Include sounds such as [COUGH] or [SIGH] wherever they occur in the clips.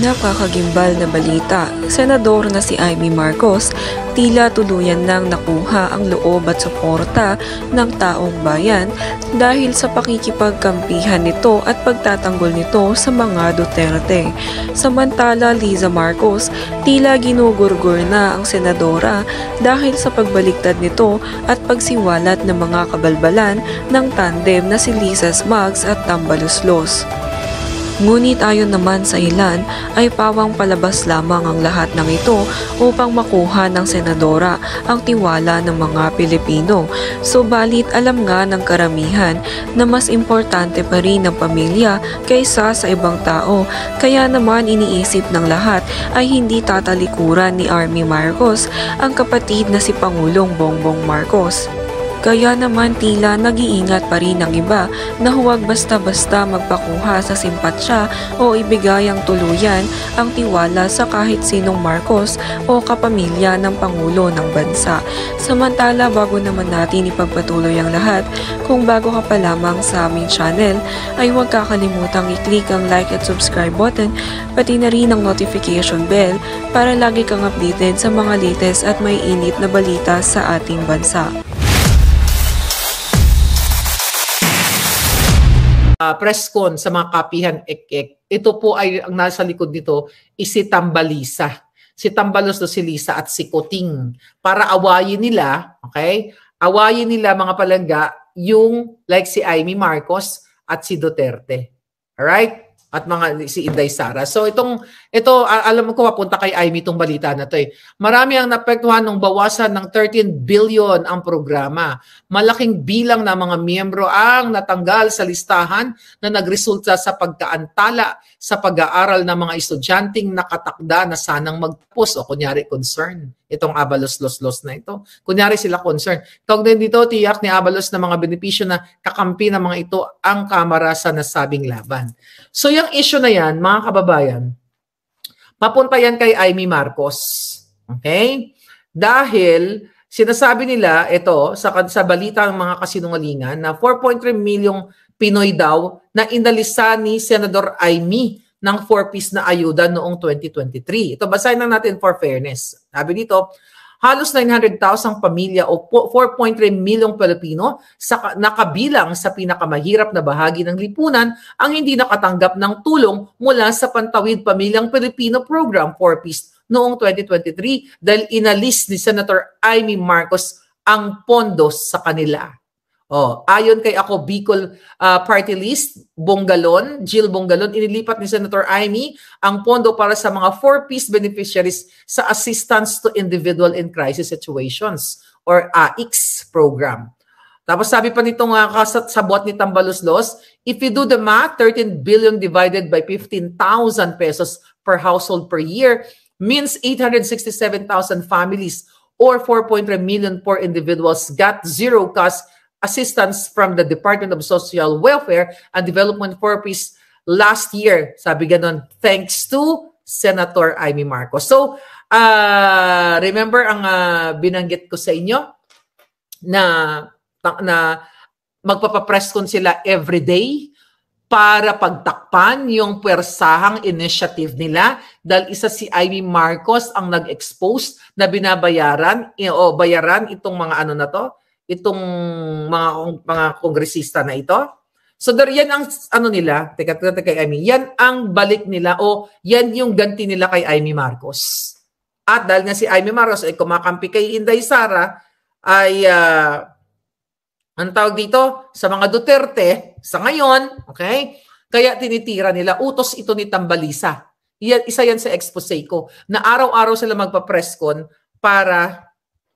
Napakagimbal na balita, Senador na si Amy Marcos tila tuluyan nang nakuha ang loob at suporta ng taong bayan dahil sa pakikipagkampihan nito at pagtatanggol nito sa mga Duterte. Samantala, Liza Marcos tila ginugurgur na ang senadora dahil sa pagbaliktad nito at pagsiwalat ng mga kabalbalan ng tandem na si Liza Smags at Tambaluslos. Ngunit ayon naman sa ilan ay pawang palabas lamang ang lahat ng ito upang makuha ng senadora ang tiwala ng mga Pilipino. Subalit alam nga ng karamihan na mas importante pa rin ang pamilya kaysa sa ibang tao. Kaya naman iniisip ng lahat ay hindi tatalikuran ni Army Marcos ang kapatid na si Pangulong Bongbong Marcos. Kaya naman tila nag-iingat pa rin ang iba na huwag basta-basta magpakuha sa simpatsya o ibigay ang tuluyan ang tiwala sa kahit sinong Marcos o kapamilya ng Pangulo ng bansa. Samantala bago naman natin ipagpatuloy ang lahat, kung bago ka pa lamang sa aming channel ay huwag kakalimutang i-click ang like at subscribe button pati na rin ang notification bell para lagi kang updated sa mga latest at may init na balita sa ating bansa. Ah, press con sa mga kapihan ek Ito po ay ang nasa likod nito is si Tambalisa. Si Tambalos do si Lisa at si Kuting para awayin nila, okay? Awayin nila mga palangga yung like si Amy Marcos at si Duterte. All right? At mga si Inday Sara. So itong ito, alam ko, papunta kay Amy itong balita na to eh. Marami ang napektuhan ng bawasan ng 13 billion ang programa. Malaking bilang ng mga miyembro ang natanggal sa listahan na nagresulta sa pagkaantala sa pag-aaral ng mga estudyanteng nakatakda na sanang magtapos o kunyari concern itong Abalos los los na ito. Kunyari sila concern. Tawag din dito, tiyak ni Abalos na mga benepisyo na kakampi ng mga ito ang kamara sa nasabing laban. So yung issue na yan, mga kababayan, Papunta yan kay Amy Marcos. Okay? Dahil sinasabi nila ito sa sa balita ng mga kasinungalingan na 4.3 milyong Pinoy daw na inalisa ni Senador Aimee ng 4-piece na ayuda noong 2023. Ito basahin na natin for fairness. Sabi dito, halos 900,000 pamilya o 4.3 milyong Pilipino sa, nakabilang sa pinakamahirap na bahagi ng lipunan ang hindi nakatanggap ng tulong mula sa Pantawid Pamilyang Pilipino Program for Peace noong 2023 dahil inalis ni Senator Amy Marcos ang pondo sa kanila. Oh, ayon kay ako Bicol uh, Party List Bongalon, Jill Bongalon inilipat ni Senator Amy ang pondo para sa mga four-piece beneficiaries sa Assistance to Individual in Crisis Situations or AICS program. Tapos sabi pa nitong uh, kasabot ni Tambaluslos, if you do the math, 13 billion divided by 15,000 pesos per household per year means 867,000 families or 4.3 million poor individuals got zero cost assistance from the Department of Social Welfare and Development for Peace last year. Sabi ganon, thanks to Senator Amy Marcos. So, uh, remember ang uh, binanggit ko sa inyo na, na magpapapress kon sila every day para pagtakpan yung pwersahang initiative nila dahil isa si Amy Marcos ang nag-expose na binabayaran eh, o bayaran itong mga ano na to, itong mga mga kongresista na ito. So there yan ang ano nila, teka teka kay Amy, yan ang balik nila o yan yung ganti nila kay Amy Marcos. At dahil nga si Amy Marcos ay kumakampi kay Inday Sara ay uh, ah, ang tawag dito sa mga Duterte sa ngayon, okay? Kaya tinitira nila utos ito ni Tambalisa. Yan, isa yan sa expose ko na araw-araw sila magpa-press con para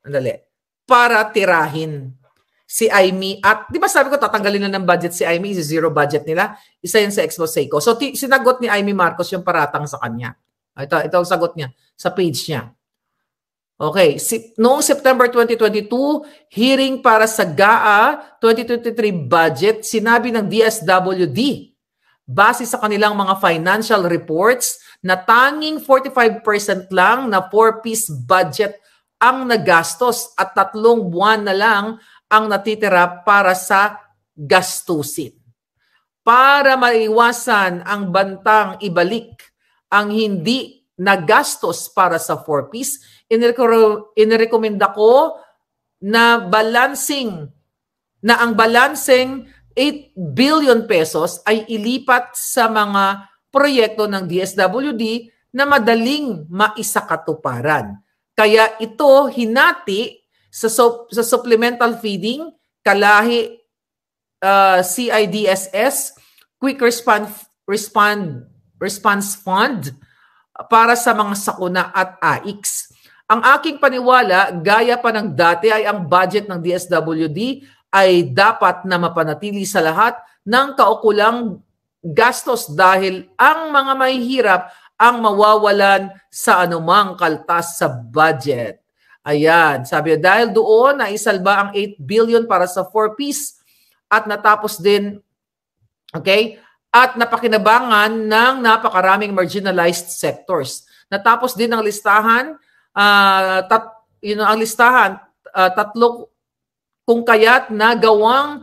andali, para tirahin si Aimee. At di ba sabi ko tatanggalin na ng budget si Aimee, is zero budget nila. Isa yan sa expose ko. So t- sinagot ni Aimee Marcos yung paratang sa kanya. Ito, ito ang sagot niya sa page niya. Okay, si, noong September 2022, hearing para sa GAA 2023 budget, sinabi ng DSWD base sa kanilang mga financial reports na tanging 45% lang na four-piece budget ang nagastos at tatlong buwan na lang ang natitira para sa gastusin. Para maiwasan ang bantang ibalik ang hindi nagastos para sa four-piece, inirekomenda ko na balancing, na ang balancing 8 billion pesos ay ilipat sa mga proyekto ng DSWD na madaling maisakatuparan. Kaya ito hinati sa, so, sa supplemental feeding, kalahi uh, CIDSS, Quick Respond, Respond, Response Fund para sa mga sakuna at AIX. Ang aking paniwala, gaya pa ng dati ay ang budget ng DSWD ay dapat na mapanatili sa lahat ng kaukulang gastos dahil ang mga mahihirap ang mawawalan sa anumang kaltas sa budget. Ayan, sabi dahil doon naisalba ang 8 billion para sa 4-piece at natapos din, okay, at napakinabangan ng napakaraming marginalized sectors. Natapos din ang listahan, uh, tat, you know, ang listahan, uh, tatlo kung kaya't nagawang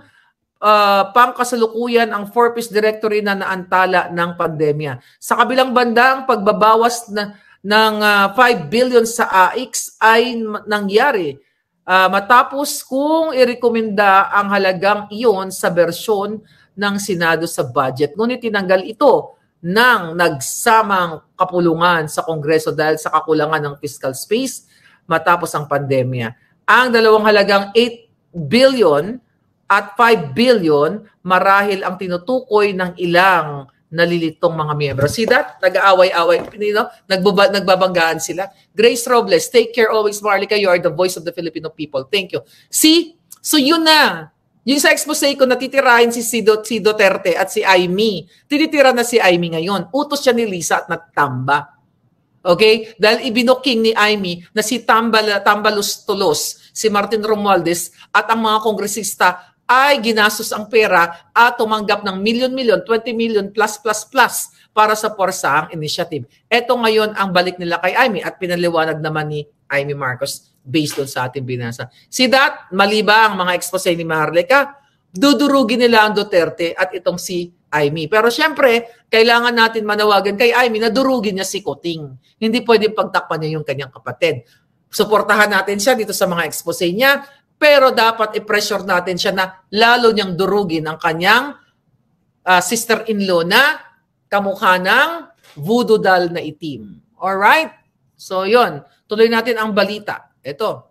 uh, pangkasalukuyan ang four-piece directory na naantala ng pandemya. Sa kabilang banda, ang pagbabawas na, ng uh, ah, 5 billion sa AIX ay nangyari uh, matapos kung irekomenda ang halagang iyon sa bersyon ng Senado sa budget. Ngunit tinanggal ito ng nagsamang kapulungan sa Kongreso dahil sa kakulangan ng fiscal space matapos ang pandemya. Ang dalawang halagang 8 billion at 5 billion marahil ang tinutukoy ng ilang nalilitong mga miyembro. See that? Nag-aaway-away. No? nagbaba, nagbabanggaan sila. Grace Robles, take care always, Marlica. You are the voice of the Filipino people. Thank you. See? So yun na. Yung sa expose ko, natitirahin si, si, si Duterte at si Aimee. Tinitira na si Aimee ngayon. Utos siya ni Lisa at natamba. Okay? Dahil ibinuking ni Aimee na si Tambal, Tambalos Tulos, si Martin Romualdez at ang mga kongresista ay ginastos ang pera at tumanggap ng milyon-milyon, 20 million plus plus plus para sa Porsang Initiative. Ito ngayon ang balik nila kay Amy at pinaliwanag naman ni Amy Marcos based on sa ating binasa. Si that, mali ba ang mga expose ni Marleka? Dudurugin nila ang Duterte at itong si Amy. Pero siyempre, kailangan natin manawagan kay Amy na durugin niya si Kuting. Hindi pwedeng pagtakpan niya yung kanyang kapatid suportahan natin siya dito sa mga expose niya pero dapat i-pressure natin siya na lalo niyang durugin ang kanyang uh, sister-in-law na kamukha ng voodoo doll na itim. All right? So yon, tuloy natin ang balita. Ito.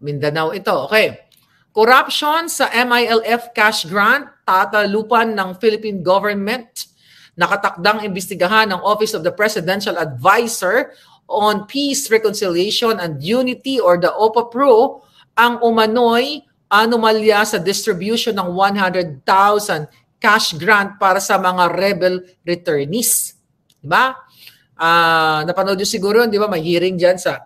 Mindanao ito. Okay. Corruption sa MILF cash grant tatalupan ng Philippine government. Nakatakdang imbestigahan ng Office of the Presidential Advisor on Peace, Reconciliation, and Unity or the OPA-PRO ang umano'y anomalya sa distribution ng 100,000 cash grant para sa mga rebel returnees. Di ba? Uh, ah, napanood nyo siguro, di ba, may hearing dyan sa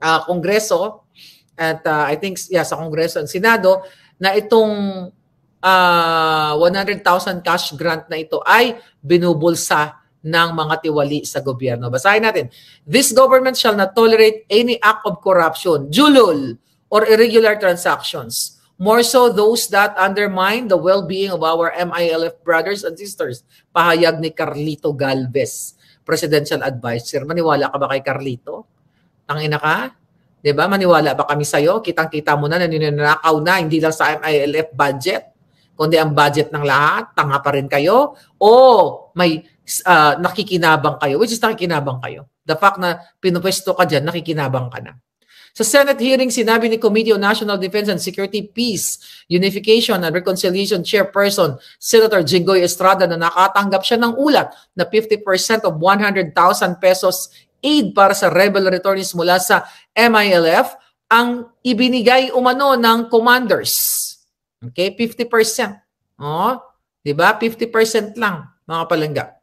uh, [CLEARS THROAT] Kongreso at uh, I think, yeah, sa Kongreso at Senado na itong uh, 100,000 cash grant na ito ay binubulsa ng mga tiwali sa gobyerno. Basahin natin. This government shall not tolerate any act of corruption, julul, or irregular transactions. More so those that undermine the well-being of our MILF brothers and sisters. Pahayag ni Carlito Galvez, presidential advisor. Maniwala ka ba kay Carlito? Tangina ka? 'Di ba? Maniwala ba kami sa iyo? Kitang-kita mo na naninanakaw na hindi lang sa MILF budget, kundi ang budget ng lahat. Tanga pa rin kayo. O may uh, nakikinabang kayo, which is nakikinabang kayo. The fact na pinupwesto ka dyan, nakikinabang ka na. Sa Senate hearing, sinabi ni Committee on National Defense and Security Peace, Unification and Reconciliation Chairperson Senator Jingoy Estrada na nakatanggap siya ng ulat na 50% of 100,000 pesos aid para sa rebel returnees mula sa MILF ang ibinigay umano ng commanders. Okay, 50%. Oh, 'di ba? 50% lang mga palangga.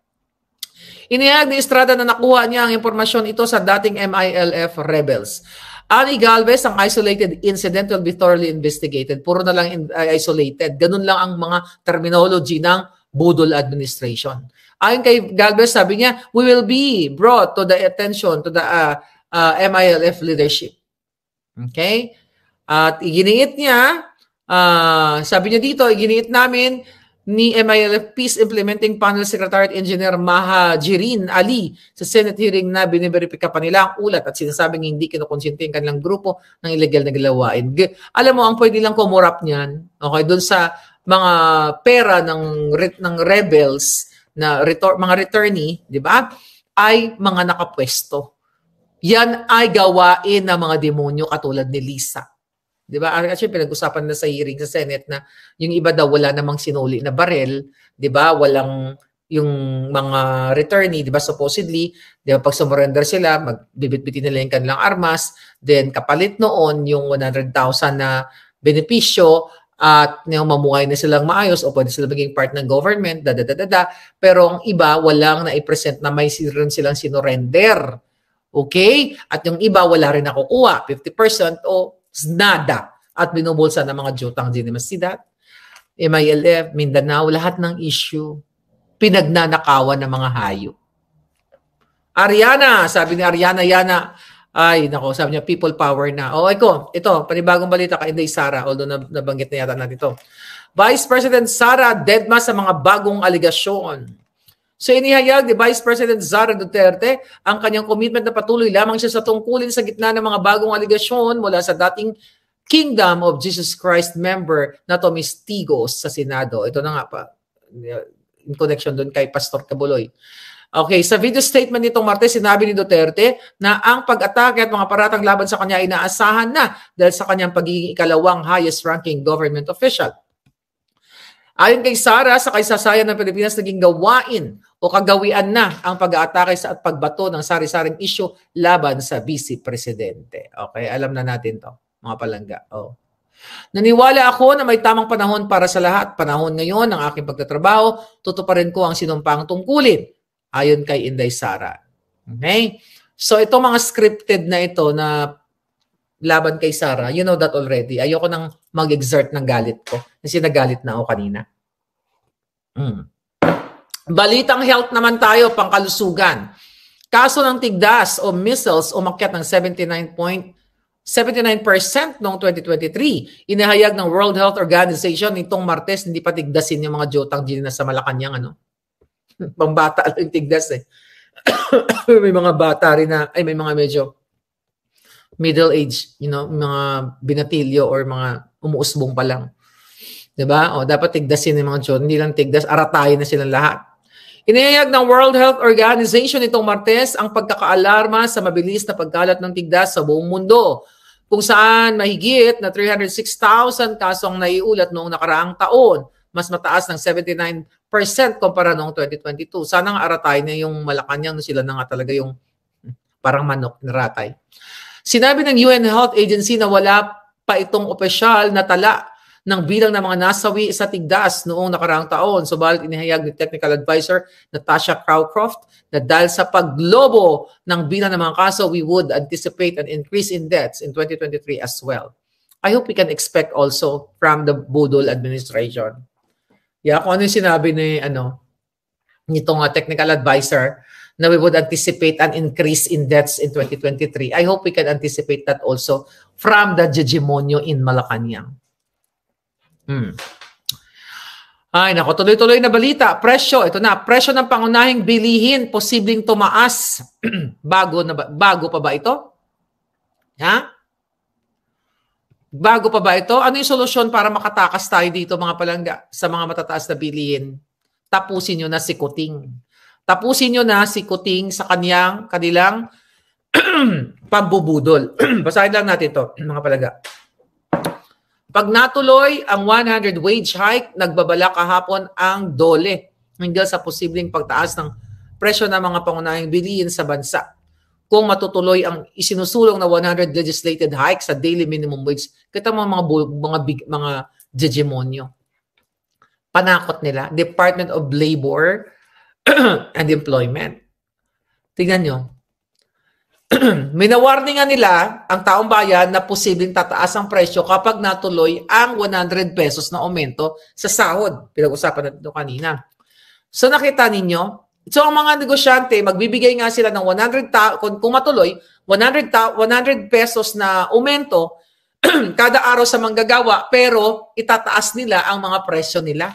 Inihayag ni Estrada na nakuha niya ang impormasyon ito sa dating MILF rebels. Ani Galvez, ang isolated incident will be thoroughly investigated. Puro na lang in, uh, isolated. Ganun lang ang mga terminology ng Budol administration. Ayon kay Galvez, sabi niya, we will be brought to the attention to the uh, uh, MILF leadership. Okay? At iginiit niya, uh, sabi niya dito, iginiit namin ni MILFP's Implementing Panel Secretary at Engineer Maha Jirin Ali sa Senate hearing na biniberipika pa nila ang ulat at sinasabing hindi kinukonsinti ang kanilang grupo ng illegal na galawain. Alam mo, ang pwede lang kumurap niyan, okay, doon sa mga pera ng, ng rebels, na retor- mga returnee, di ba, ay mga nakapwesto. Yan ay gawain ng mga demonyo katulad ni Lisa. 'Di ba? Actually pinag-usapan na sa hearing sa Senate na yung iba daw wala namang sinuli na barel, 'di ba? Walang yung mga returnee, 'di ba? Supposedly, 'di ba pag sumurrender sila, magbibitbitin nila yung kanilang armas, then kapalit noon yung 100,000 na benepisyo at you know, mamuhay na silang maayos o pwede sila maging part ng government, da da da da, da. Pero ang iba, walang na-present na may siron silang sinurrender. Okay? At yung iba, wala rin nakukuha. 50% o nada at binubulsa ng mga jutang din ni Mastidat, MILF, Mindanao, lahat ng issue, pinagnanakawan ng mga hayop. Ariana, sabi ni Ariana Yana, ay, nako, sabi niya, people power na. O, oh, iko, ito, panibagong balita kay Inday Sara, although nabanggit na yata natin ito. Vice President Sara, deadma sa mga bagong aligasyon. So inihayag ni Vice President Zara Duterte ang kanyang commitment na patuloy lamang siya sa tungkulin sa gitna ng mga bagong aligasyon mula sa dating Kingdom of Jesus Christ member na Tommy sa Senado. Ito na nga pa, in connection doon kay Pastor Cabuloy. Okay, sa video statement nitong Martes, sinabi ni Duterte na ang pag-atake at mga paratang laban sa kanya ay inaasahan na dahil sa kanyang pagiging ikalawang highest ranking government official. Ayon kay Sara, sa kaysasayan ng Pilipinas, naging gawain o kagawian na ang pag-aatake sa at pagbato ng sari-saring isyo laban sa vice presidente. Okay, alam na natin to, mga palangga. Oh. Naniwala ako na may tamang panahon para sa lahat. Panahon ngayon ng aking pagtatrabaho, tutuparin ko ang sinumpang tungkulin. Ayon kay Inday Sara. Okay? So ito mga scripted na ito na laban kay Sarah, you know that already. Ayoko nang mag-exert ng galit ko. Kasi nagalit na ako kanina. Mm. Balitang health naman tayo, pangkalusugan. Kaso ng tigdas o measles umakyat ng 79.79% 79% noong 2023. inihayag ng World Health Organization nitong Martes, hindi pa tigdasin yung mga jotang din na sa Malacanang. Ano? Hmm, Pambata lang tigdas eh. [COUGHS] may mga bata rin na, ay may mga medyo middle age, you know, mga binatilyo or mga umuusbong pa lang. 'Di ba? O dapat tigdasin ng mga John, hindi lang tigdas, aratayin na silang lahat. Inihayag ng World Health Organization nitong Martes ang pagkakaalarma sa mabilis na pagkalat ng tigdas sa buong mundo kung saan mahigit na 306,000 kaso ang naiulat noong nakaraang taon, mas mataas ng 79% kumpara noong 2022. Sana nga aratay na yung Malacanang sila na nga talaga yung hmm, parang manok na ratay. Sinabi ng UN Health Agency na wala pa itong opisyal na tala ng bilang ng mga nasawi sa tigdas noong nakaraang taon. Subalit inihayag ni Technical Advisor Natasha Crowcroft na dahil sa paglobo ng bilang ng mga kaso, we would anticipate an increase in deaths in 2023 as well. I hope we can expect also from the Budol administration. Yeah, kung ano yung sinabi ni, ano, nitong uh, technical advisor na we would anticipate an increase in deaths in 2023. I hope we can anticipate that also from the Gegemonyo in Malacanang. Hmm. Ay, nako, tuloy-tuloy na balita. Presyo, ito na, presyo ng pangunahing bilihin, posibleng tumaas. [CLEARS THROAT] bago, na ba, bago pa ba ito? Ha? Bago pa ba ito? Ano yung solusyon para makatakas tayo dito mga palangga sa mga matataas na bilihin? Tapusin nyo na si Kuting. Tapusin nyo na si Kuting sa kaniyang, kanilang [CLEARS THROAT] pambubudol. [CLEARS THROAT] Basahin lang natin to [CLEARS THROAT] mga palaga. Pag natuloy ang 100 wage hike, nagbabala kahapon ang dole hanggang sa posibleng pagtaas ng presyo ng mga pangunahing bilihin sa bansa. Kung matutuloy ang isinusulong na 100 legislated hike sa daily minimum wage, kita mo mga mga big, mga hegemonyo. Panakot nila, Department of Labor, [CLEARS THROAT] and employment. Tingnan nyo. [CLEARS THROAT] Minawarning nga nila ang taong bayan na posibleng tataas ang presyo kapag natuloy ang 100 pesos na aumento sa sahod. Pinag-usapan natin ito kanina. So nakita ninyo, so ang mga negosyante, magbibigay nga sila ng 100, ta- kung, kung matuloy, 100, ta- 100 pesos na aumento [CLEARS THROAT] kada araw sa manggagawa pero itataas nila ang mga presyo nila.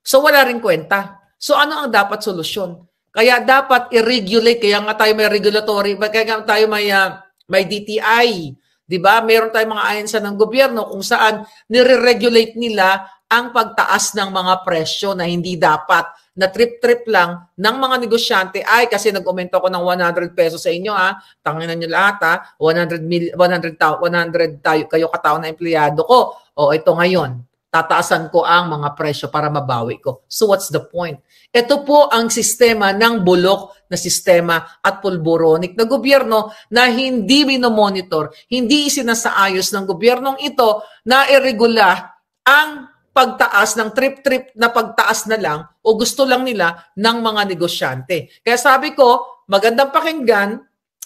So wala rin kwenta. So ano ang dapat solusyon? Kaya dapat i-regulate, kaya nga tayo may regulatory, kaya nga tayo may, uh, may DTI, di ba? Meron tayong mga ayansa ng gobyerno kung saan nire-regulate nila ang pagtaas ng mga presyo na hindi dapat na trip-trip lang ng mga negosyante ay kasi nag-aumento ko ng 100 pesos sa inyo ha, tanginan niyo lahat ha, 100, mil, 100, 100 tayo, kayo katao na empleyado ko, o ito ngayon, tataasan ko ang mga presyo para mabawi ko. So what's the point? Ito po ang sistema ng bulok na sistema at pulboronic na gobyerno na hindi minomonitor, hindi isinasaayos ng gobyernong ito na irregula ang pagtaas ng trip-trip na pagtaas na lang o gusto lang nila ng mga negosyante. Kaya sabi ko, magandang pakinggan,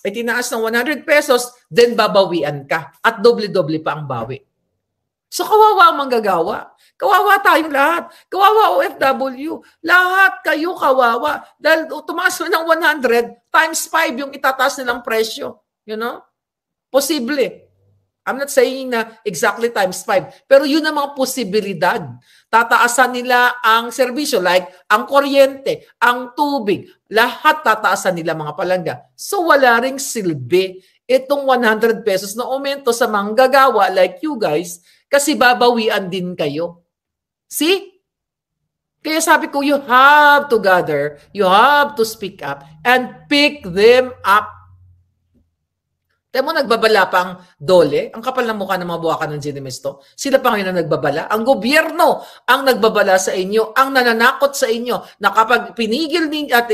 itinaas ng 100 pesos, then babawian ka at doble-doble pa ang bawi. So kawawa ang manggagawa. Kawawa tayong lahat. Kawawa OFW. Lahat kayo kawawa. Dahil tumaas na ng 100 times 5 yung itataas nilang presyo. You know? Posible. I'm not saying na exactly times 5. Pero yun ang mga posibilidad. Tataasan nila ang serbisyo like ang kuryente, ang tubig. Lahat tataasan nila mga palangga. So wala ring silbi itong 100 pesos na aumento sa manggagawa like you guys kasi babawian din kayo. See? Kaya sabi ko, you have to gather, you have to speak up, and pick them up. Tiyan mo, nagbabala pa dole. Ang kapal ng mukha ng mga buwakan ng Ginemisto. Sila pa ngayon ang nagbabala. Ang gobyerno ang nagbabala sa inyo, ang nananakot sa inyo, na kapag pinigil ni, at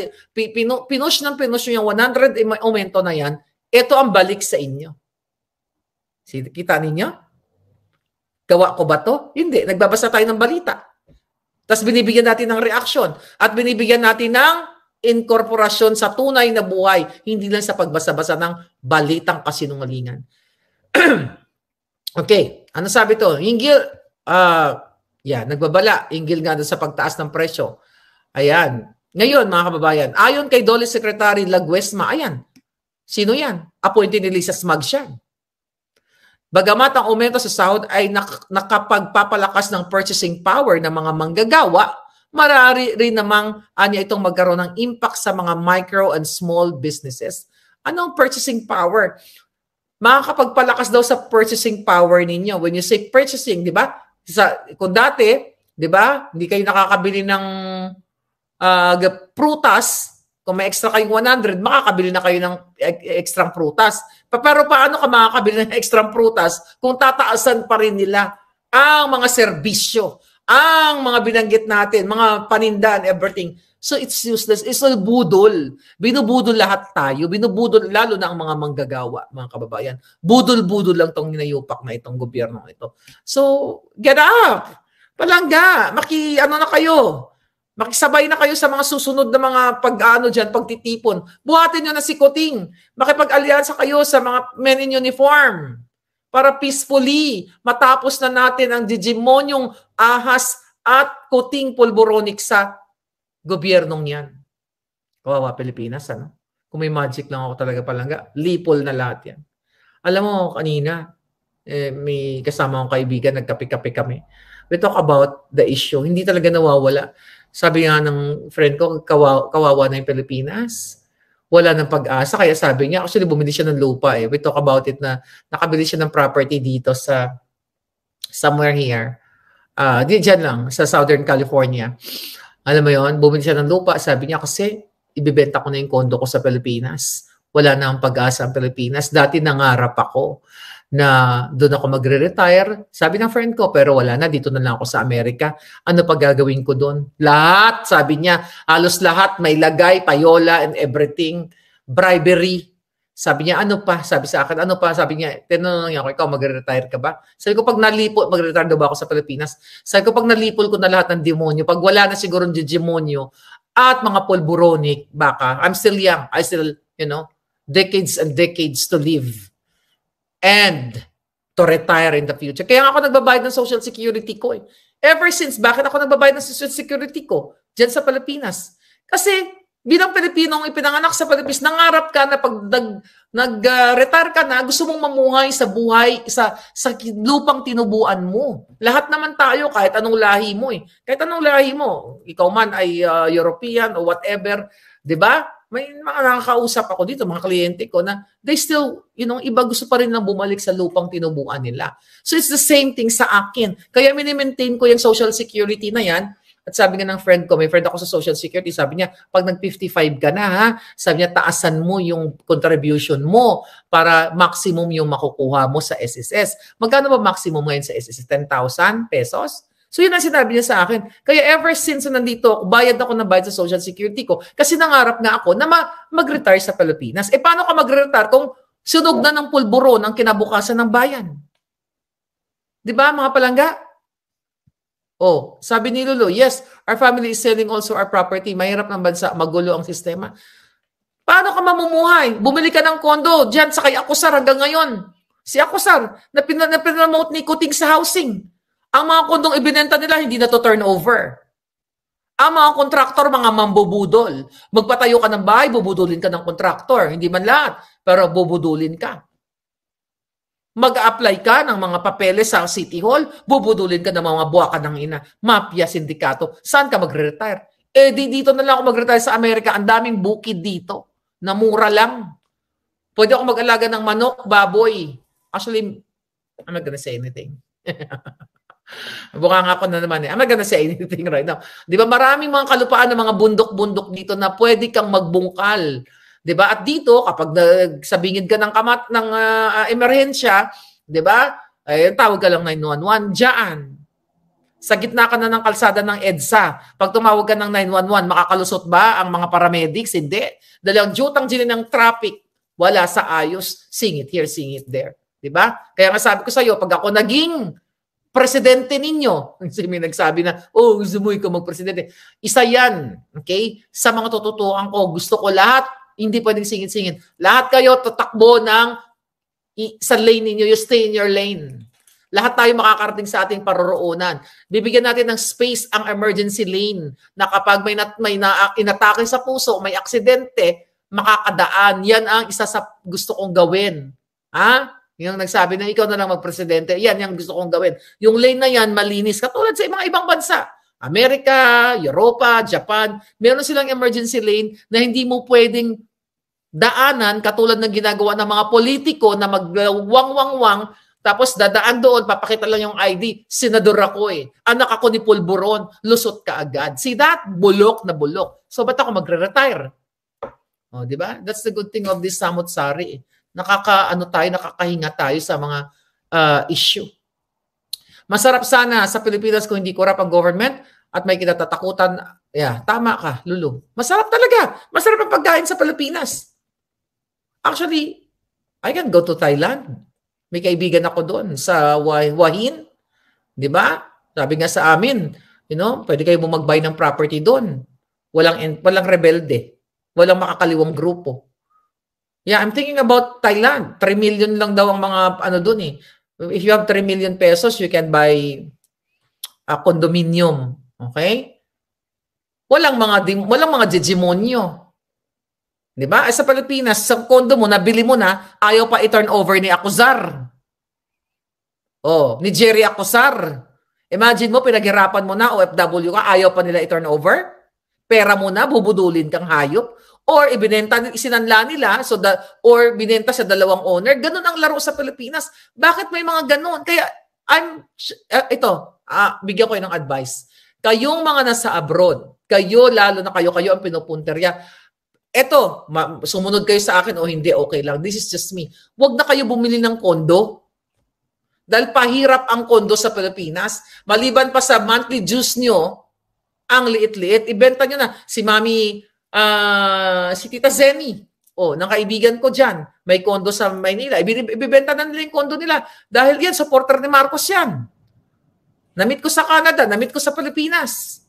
pinush ng pinush yung 100 aumento na yan, ito ang balik sa inyo. Kita ninyo? Gawa ko ba to? Hindi. Nagbabasa tayo ng balita. Tapos binibigyan natin ng reaksyon at binibigyan natin ng incorporasyon sa tunay na buhay, hindi lang sa pagbasa-basa ng balitang kasinungalingan. [CLEARS THROAT] okay, ano sabi to? Ingil, uh, ah, yeah, nagbabala. Ingil nga sa pagtaas ng presyo. Ayan. Ngayon, mga kababayan, ayon kay Dolly Secretary Laguesma, ayan, sino yan? Appointed ni Lisa Smug siya. Bagamat ang aumento sa sahod ay nak- nakapagpapalakas ng purchasing power ng mga manggagawa, marari rin namang anya itong magkaroon ng impact sa mga micro and small businesses. Anong purchasing power? Makakapagpalakas daw sa purchasing power ninyo. When you say purchasing, di ba? Sa, kung dati, di ba, hindi kayo nakakabili ng uh, prutas, kung may extra kayong 100, makakabili na kayo ng ekstrang prutas pero paano ka makakabili ng extra prutas kung tataasan pa rin nila ang mga serbisyo, ang mga binanggit natin, mga panindan, everything. So it's useless. It's all budol. Binubudol lahat tayo. Binubudol lalo na ang mga manggagawa, mga kababayan. Budol-budol lang tong ninayupak na itong gobyerno ito. So, get up! Palangga! Maki, ano na kayo? Makisabay na kayo sa mga susunod na mga pag-ano dyan, pagtitipon. Buhatin nyo na si Kuting. Makipag-alyansa kayo sa mga men in uniform para peacefully matapos na natin ang digimonyong ahas at kuting pulboronic sa gobyernong yan. Kawawa Pilipinas, ano? Kung may magic lang ako talaga palangga, lipol na lahat yan. Alam mo, kanina, eh, may kasama akong kaibigan, nagkape-kape kami. We talk about the issue. Hindi talaga nawawala sabi nga ng friend ko, kawawa, kawawa na yung Pilipinas. Wala ng pag-asa. Kaya sabi niya, actually bumili siya ng lupa eh. We talk about it na nakabili siya ng property dito sa somewhere here. Uh, di, dyan lang, sa Southern California. Alam mo yon bumili siya ng lupa. Sabi niya kasi, ibibenta ko na yung kondo ko sa Pilipinas. Wala na ang pag-asa ang Pilipinas. Dati nangarap ako na doon ako magre-retire. Sabi ng friend ko, pero wala na, dito na lang ako sa Amerika. Ano pa gagawin ko doon? Lahat, sabi niya, halos lahat, may lagay, payola and everything, bribery. Sabi niya, ano pa? Sabi sa akin, ano pa? Sabi niya, tinanong niya ako, ikaw magre-retire ka ba? Sabi ko, pag nalipol, magre-retire daw ba ako sa Pilipinas? Sabi ko, pag nalipol ko na lahat ng demonyo, pag wala na siguro ng demonyo, at mga polburonic, baka, I'm still young, I still, you know, decades and decades to live and to retire in the future. Kaya ako nagbabayad ng social security ko eh. Ever since, bakit ako nagbabayad ng social security ko dyan sa Pilipinas? Kasi bilang Pilipinong ipinanganak sa Pilipinas, nangarap ka na pag nag-retire nag, uh, ka na, gusto mong mamuhay sa buhay, sa, sa lupang tinubuan mo. Lahat naman tayo, kahit anong lahi mo eh. Kahit anong lahi mo, ikaw man ay uh, European or whatever, di ba? may mga nakakausap ako dito, mga kliyente ko na they still, you know, iba gusto pa rin na bumalik sa lupang tinubuan nila. So it's the same thing sa akin. Kaya minimaintain ko yung social security na yan at sabi nga ng friend ko, may friend ako sa Social Security, sabi niya, pag nag-55 ka na ha, sabi niya, taasan mo yung contribution mo para maximum yung makukuha mo sa SSS. Magkano ba maximum ngayon sa SSS? 10,000 pesos? So yun ang sinabi niya sa akin. Kaya ever since na nandito ako, bayad ako ng bayad sa social security ko kasi nangarap nga ako na mag-retire sa Pilipinas. E paano ka mag-retire kung sunog na ng pulburo ng kinabukasan ng bayan? Di ba mga palangga? Oh, sabi ni Lulu, yes, our family is selling also our property. Mahirap ng bansa, magulo ang sistema. Paano ka mamumuhay? Bumili ka ng kondo, diyan sa kay Akusar hanggang ngayon. Si Akusar, na, pin- na pinamote ni Kuting sa housing. Ang mga kondong ibinenta nila hindi na to turnover. Ang mga kontraktor, mga mambubudol. Magpatayo ka ng bahay, bubudulin ka ng kontraktor. Hindi man lahat, pero bubudulin ka. Mag-apply ka ng mga papeles sa City Hall, bubudulin ka ng mga buwakan ng ina, mafia, sindikato. Saan ka magre-retire? Eh, di dito na lang ako mag-retire sa Amerika. Ang daming bukid dito na mura lang. Pwede ako mag-alaga ng manok, baboy. Actually, I'm not gonna say anything. [LAUGHS] Bukha nga ako na naman eh. I'm not gonna say anything right now. Di ba maraming mga kalupaan ng mga bundok-bundok dito na pwede kang magbungkal. Di ba? At dito, kapag nagsabingid ka ng kamat ng uh, ah, ah, emerhensya, di ba? Eh, tawag ka lang 911. Diyan. Sa gitna ka na ng kalsada ng EDSA. Pag tumawag ka ng 911, makakalusot ba ang mga paramedics? Hindi. Dahil ang jutang dyan ng traffic, wala sa ayos. Sing it here, sing it there. Di ba? Kaya nga sabi ko sa iyo, pag ako naging presidente ninyo. [LAUGHS] Kasi may nagsabi na, oh, gusto mo ikaw magpresidente. Isa yan, okay? Sa mga tututukan ko, gusto ko lahat, hindi pwedeng singit-singit. Lahat kayo tatakbo ng sa lane ninyo, you stay in your lane. Lahat tayo makakarating sa ating paroroonan. Bibigyan natin ng space ang emergency lane na kapag may, nat, may na, inatake sa puso, may aksidente, makakadaan. Yan ang isa sa gusto kong gawin. Ha? Yung nagsabi na ikaw na lang magpresidente, yan yung gusto kong gawin. Yung lane na yan, malinis. Katulad sa mga ibang bansa. Amerika, Europa, Japan, meron silang emergency lane na hindi mo pwedeng daanan katulad ng ginagawa ng mga politiko na magwang-wang-wang tapos dadaan doon, papakita lang yung ID, senador ako eh. Anak ako ni Pulburon, lusot ka agad. See that? Bulok na bulok. So ba't ako magre-retire? Oh, di ba? That's the good thing of this samot-sari. Eh nakakaano tayo, nakakahinga tayo sa mga uh, issue. Masarap sana sa Pilipinas kung hindi korap ang government at may kinatatakutan. Yeah, tama ka, Lulu. Masarap talaga. Masarap ang pagkain sa Pilipinas. Actually, I can go to Thailand. May kaibigan ako doon sa Wahin. Di ba? Sabi nga sa amin, you know, pwede kayo mag-buy ng property doon. Walang, walang rebelde. Walang makakaliwang grupo. Yeah, I'm thinking about Thailand. 3 million lang daw ang mga ano doon eh. If you have 3 million pesos, you can buy a condominium. Okay? Walang mga walang mga dedemonyo. 'Di ba? Sa Pilipinas, sa condo mo nabili mo na, ayaw pa i-turn over ni Akuzar. Oh, ni Jerry Akuzar. Imagine mo pinaghirapan mo na OFW ka, ayaw pa nila i-turn over? pera mo na, bubudulin kang hayop. Or ibinenta, isinanla nila, so the, or binenta sa dalawang owner. Ganun ang laro sa Pilipinas. Bakit may mga ganun? Kaya, I'm, uh, ito, uh, bigyan ko ng advice. Kayong mga nasa abroad, kayo, lalo na kayo, kayo ang pinupunterya. Eto, ma- sumunod kayo sa akin o hindi, okay lang. This is just me. Huwag na kayo bumili ng kondo. Dahil pahirap ang kondo sa Pilipinas. Maliban pa sa monthly dues nyo, ang liit-liit. Ibenta nyo na. Si Mami, uh, si Tita Zenny, o, oh, ng kaibigan ko dyan, may kondo sa Maynila. Ibibenta na nila yung kondo nila. Dahil yan, supporter ni Marcos yan. Namit ko sa Canada, namit ko sa Pilipinas.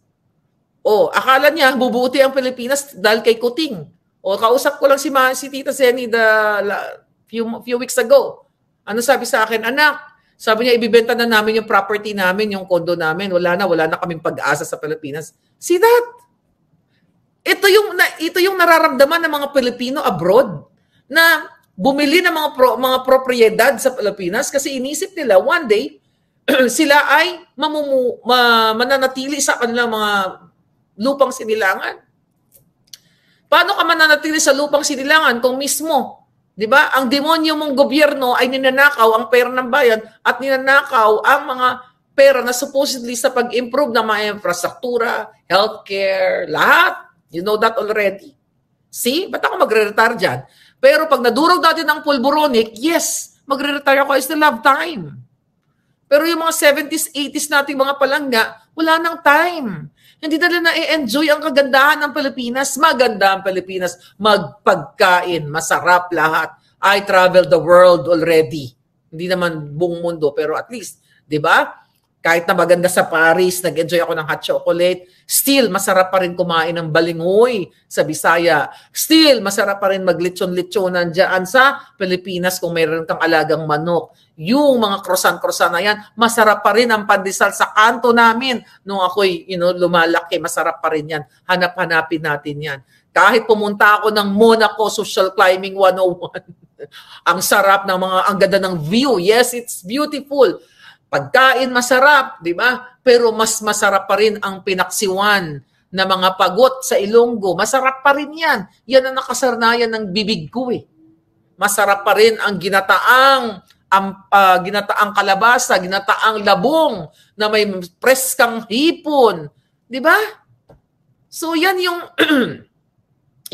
O, oh, akala niya, bubuti ang Pilipinas dahil kay Kuting. O, oh, kausap ko lang si, Ma, si Tita Zenny the, la, few, few weeks ago. Ano sabi sa akin, anak, sabi niya, ibibenta na namin yung property namin, yung condo namin. Wala na, wala na kaming pag-asa sa Pilipinas. See that? Ito yung, ito yung nararamdaman ng mga Pilipino abroad na bumili ng mga, pro, mga propriedad sa Pilipinas kasi inisip nila one day [CLEARS THROAT] sila ay mamumu, ma, mananatili sa kanilang mga lupang sinilangan. Paano ka mananatili sa lupang sinilangan kung mismo 'Di ba? Ang demonyo mong gobyerno ay ninanakaw ang pera ng bayan at ninanakaw ang mga pera na supposedly sa pag-improve ng mga infrastruktura, healthcare, lahat. You know that already. See? Ba't ako magre-retire dyan? Pero pag nadurog natin ng pulburonic, yes, magre-retire ako. I still have time. Pero yung mga 70s, 80s nating mga palangga, wala nang time. Hindi nila na-enjoy ang kagandahan ng Pilipinas. Maganda ang Pilipinas. Magpagkain. Masarap lahat. I traveled the world already. Hindi naman buong mundo, pero at least, di ba? Kahit na maganda sa Paris, nag-enjoy ako ng hot chocolate, still masarap pa rin kumain ng balingoy sa Bisaya. Still masarap pa rin maglitson-litsonan dyan sa Pilipinas kung mayroon kang alagang manok. Yung mga croissant-croissant na yan, masarap pa rin ang pandesal sa kanto namin nung ako'y you know, lumalaki. Masarap pa rin yan. Hanap-hanapin natin yan. Kahit pumunta ako ng Monaco Social Climbing 101, [LAUGHS] ang sarap ng mga, ang ganda ng view. Yes, it's beautiful. Pagkain masarap, di ba? Pero mas masarap pa rin ang pinaksiwan na mga pagot sa Ilonggo. Masarap pa rin yan. Yan ang nakasarnayan ng bibig ko eh. Masarap pa rin ang ginataang ang uh, ah, ginataang kalabasa, ginataang labong na may preskang hipon, 'di ba? So yan yung [CLEARS THROAT]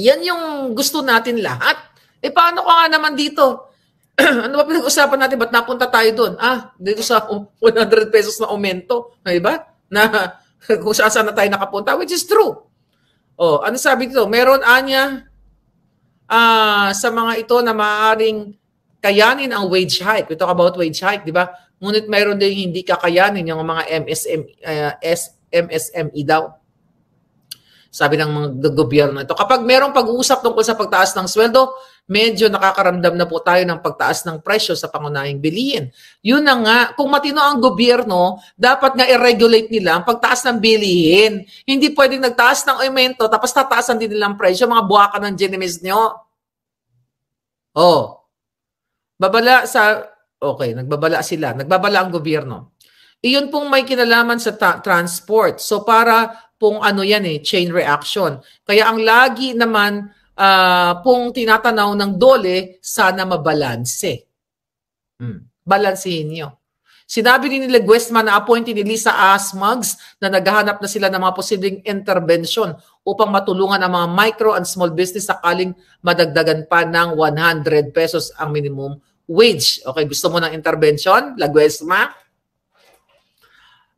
yan yung gusto natin lahat. Eh paano ka nga naman dito? [CLEARS THROAT] ano ba pinag-usapan natin? Ba't napunta tayo doon? Ah, dito sa 100 um, pesos na aumento. Di ba? Na [LAUGHS] kung saan saan na tayo nakapunta, which is true. Oh, ano sabi dito? Meron anya uh, sa mga ito na maaring kayanin ang wage hike. We talk about wage hike, di ba? Ngunit meron din hindi kakayanin yung mga MSM, uh, ah, MSME daw sabi ng mga gobyerno ito. Kapag merong pag-uusap tungkol sa pagtaas ng sweldo, medyo nakakaramdam na po tayo ng pagtaas ng presyo sa pangunahing bilihin. Yun na nga, kung matino ang gobyerno, dapat nga i-regulate nila ang pagtaas ng bilihin. Hindi pwedeng nagtaas ng aumento tapos tataasan din nila ang presyo, mga buwakan ng genimes nyo. Oh. Babala sa Okay, nagbabala sila. Nagbabala ang gobyerno. Iyon pong may kinalaman sa transport. So para pong ano yan eh, chain reaction. Kaya ang lagi naman uh, pong tinatanaw ng dole, sana mabalanse. Hmm. Balansehin nyo. Sinabi ni nila na appointed ni Lisa Asmugs na naghahanap na sila ng mga posibleng intervention upang matulungan ang mga micro and small business sakaling madagdagan pa ng 100 pesos ang minimum wage. Okay, gusto mo ng intervention, La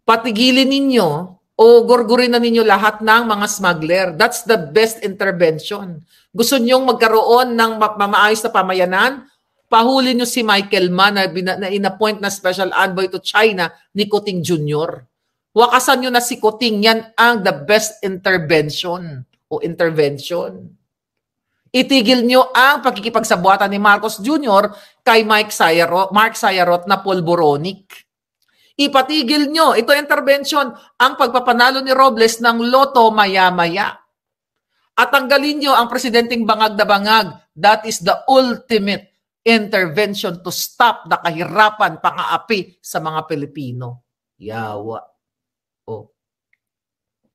Patigilin ninyo o gurgurin na ninyo lahat ng mga smuggler. That's the best intervention. Gusto niyong magkaroon ng mamaayos na pamayanan? Pahuli niyo si Michael Ma na, na inappoint na special envoy to China ni Kuting Jr. Wakasan niyo na si Kuting, yan ang the best intervention o intervention. Itigil niyo ang pagkikipagsabuatan ni Marcos Jr. kay Mike Sayarot, Mark Sayarot na polboronic Ipatigil nyo. Ito intervention, ang pagpapanalo ni Robles ng loto maya-maya. At tanggalin nyo ang presidenting bangag na bangag. That is the ultimate intervention to stop the kahirapan pangaapi sa mga Pilipino. Yawa. Oh.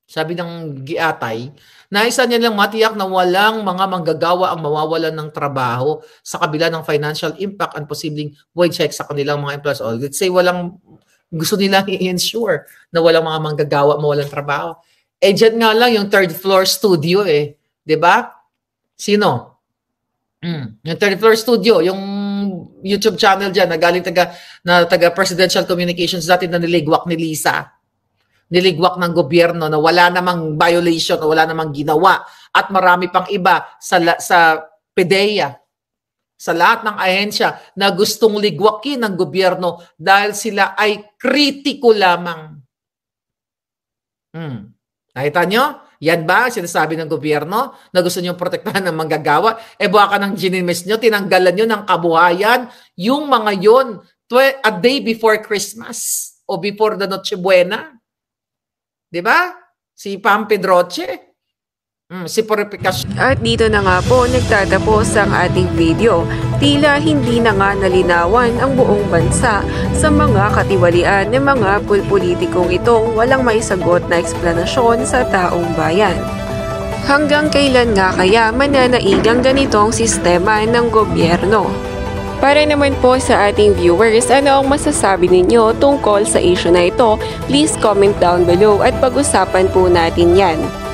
Sabi ng giatay, naisa niya lang matiyak na walang mga manggagawa ang mawawalan ng trabaho sa kabila ng financial impact and posibleng wage check sa kanilang mga employees. Oh, let's say walang gusto nilang [LAUGHS] i-ensure na walang mga manggagawa, walang trabaho. Eh, dyan nga lang yung third floor studio eh. ba? Diba? Sino? Mm. Yung third floor studio, yung YouTube channel dyan na galing taga, na taga Presidential Communications dati na niligwak ni Lisa. Niligwak ng gobyerno na wala namang violation, na wala namang ginawa. At marami pang iba sa, sa PDEA, sa lahat ng ahensya na gustong ligwakin ng gobyerno dahil sila ay kritiko lamang. Hmm. Nakita nyo? Yan ba sinasabi ng gobyerno na gusto nyo protektahan ng manggagawa? E baka ng ginimis nyo, tinanggalan nyo ng kabuhayan yung mga yon tw- a day before Christmas o before the Noche Buena. Di ba? Si Pam Pedroche, Mm, si purification. At dito na nga po nagtatapos ang ating video. Tila hindi na nga nalinawan ang buong bansa sa mga katiwalian ng mga pulpolitikong itong walang maisagot na eksplanasyon sa taong bayan. Hanggang kailan nga kaya mananaig ang ganitong sistema ng gobyerno? Para naman po sa ating viewers, ano ang masasabi ninyo tungkol sa issue na ito? Please comment down below at pag-usapan po natin yan.